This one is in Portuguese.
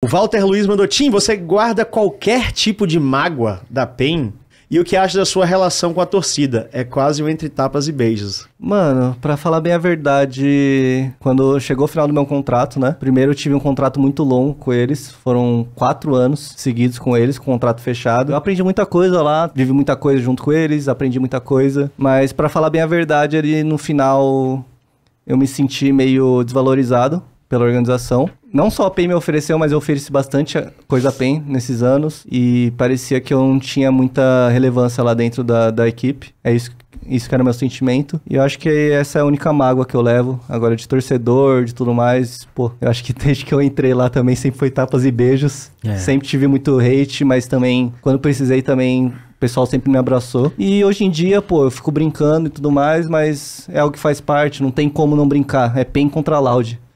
O Walter Luiz mandou, Tim, você guarda qualquer tipo de mágoa da PEN? E o que acha da sua relação com a torcida? É quase um entre tapas e beijos. Mano, para falar bem a verdade, quando chegou o final do meu contrato, né? Primeiro eu tive um contrato muito longo com eles, foram quatro anos seguidos com eles, com contrato fechado. Eu aprendi muita coisa lá, vivi muita coisa junto com eles, aprendi muita coisa. Mas para falar bem a verdade, ali no final eu me senti meio desvalorizado pela organização. Não só a PEN me ofereceu, mas eu ofereci bastante coisa a PEN nesses anos e parecia que eu não tinha muita relevância lá dentro da, da equipe. É isso, isso que era meu sentimento. E eu acho que essa é a única mágoa que eu levo agora de torcedor, de tudo mais. Pô, eu acho que desde que eu entrei lá também sempre foi tapas e beijos. É. Sempre tive muito hate, mas também quando precisei também o pessoal sempre me abraçou. E hoje em dia, pô, eu fico brincando e tudo mais, mas é algo que faz parte, não tem como não brincar. É PEN contra Loud.